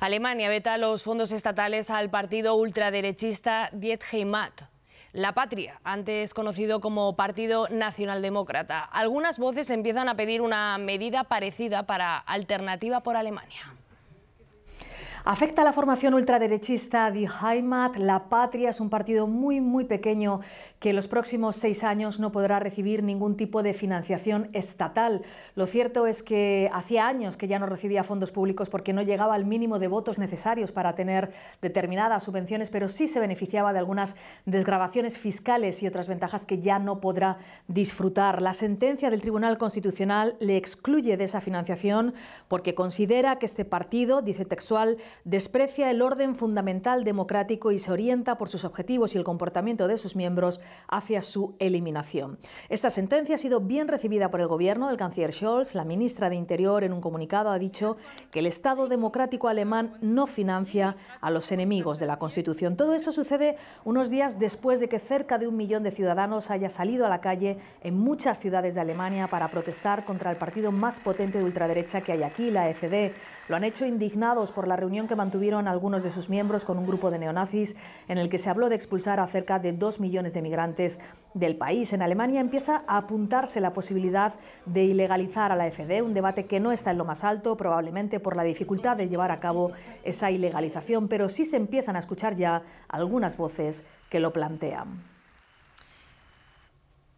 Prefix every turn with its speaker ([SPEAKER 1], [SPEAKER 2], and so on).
[SPEAKER 1] Alemania veta los fondos estatales al partido ultraderechista Die Heimat. La Patria, antes conocido como Partido Nacional Demócrata. Algunas voces empiezan a pedir una medida parecida para Alternativa por Alemania.
[SPEAKER 2] Afecta a la formación ultraderechista de Heimat, La Patria, es un partido muy, muy pequeño que en los próximos seis años no podrá recibir ningún tipo de financiación estatal. Lo cierto es que hacía años que ya no recibía fondos públicos porque no llegaba al mínimo de votos necesarios para tener determinadas subvenciones, pero sí se beneficiaba de algunas desgrabaciones fiscales y otras ventajas que ya no podrá disfrutar. La sentencia del Tribunal Constitucional le excluye de esa financiación porque considera que este partido, dice textual, desprecia el orden fundamental democrático y se orienta por sus objetivos y el comportamiento de sus miembros hacia su eliminación. Esta sentencia ha sido bien recibida por el gobierno del canciller Scholz. La ministra de Interior en un comunicado ha dicho que el Estado democrático alemán no financia a los enemigos de la Constitución. Todo esto sucede unos días después de que cerca de un millón de ciudadanos haya salido a la calle en muchas ciudades de Alemania para protestar contra el partido más potente de ultraderecha que hay aquí, la Fd. Lo han hecho indignados por la reunión que mantuvieron algunos de sus miembros con un grupo de neonazis en el que se habló de expulsar a cerca de dos millones de migrantes del país. En Alemania empieza a apuntarse la posibilidad de ilegalizar a la FD, un debate que no está en lo más alto, probablemente por la dificultad de llevar a cabo esa ilegalización, pero sí se empiezan a escuchar ya algunas voces que lo plantean.